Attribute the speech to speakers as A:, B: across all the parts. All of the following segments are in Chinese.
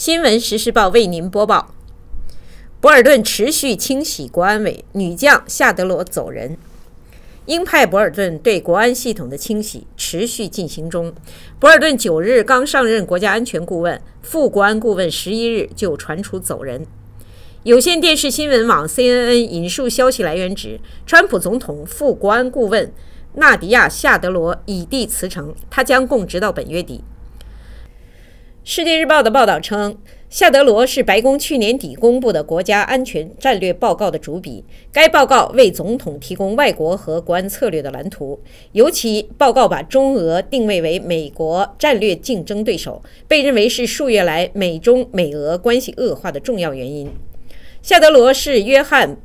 A: 新闻实时报为您播报：博尔顿持续清洗国安委，女将夏德罗走人。鹰派博尔顿对国安系统的清洗持续进行中。博尔顿九日刚上任国家安全顾问、副国安顾问，十一日就传出走人。有线电视新闻网 （CNN） 引述消息来源指，川普总统副国安顾问纳迪亚·夏德罗以递辞呈，他将供职到本月底。《世界日报》的报道称，夏德罗是白宫去年底公布的国家安全战略报告的主笔。该报告为总统提供外国和国安策略的蓝图。尤其，报告把中俄定位为美国战略竞争对手，被认为是数月来美中美俄关系恶化的重要原因。夏德罗是约翰。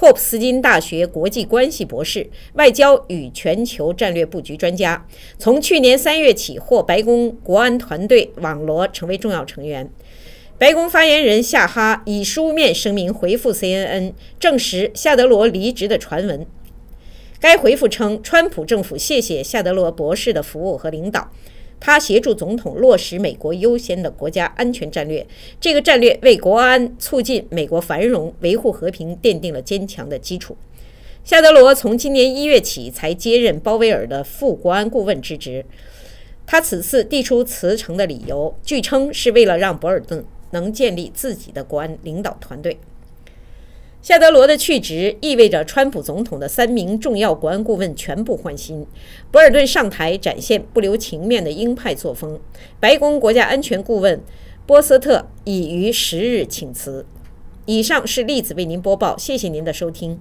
A: 霍普斯金大学国际关系博士、外交与全球战略布局专家，从去年三月起获白宫国安团队网罗，成为重要成员。白宫发言人夏哈以书面声明回复 CNN，证实夏德罗离职的传闻。该回复称，川普政府谢谢夏德罗博士的服务和领导。他协助总统落实“美国优先”的国家安全战略，这个战略为国安促进美国繁荣、维护和平奠定了坚强的基础。夏德罗从今年一月起才接任鲍威尔的副国安顾问之职，他此次递出辞呈的理由，据称是为了让博尔顿能建立自己的国安领导团队。夏德罗的去职意味着川普总统的三名重要国安顾问全部换新。博尔顿上台展现不留情面的鹰派作风。白宫国家安全顾问波斯特已于十日请辞。以上是例子为您播报，谢谢您的收听。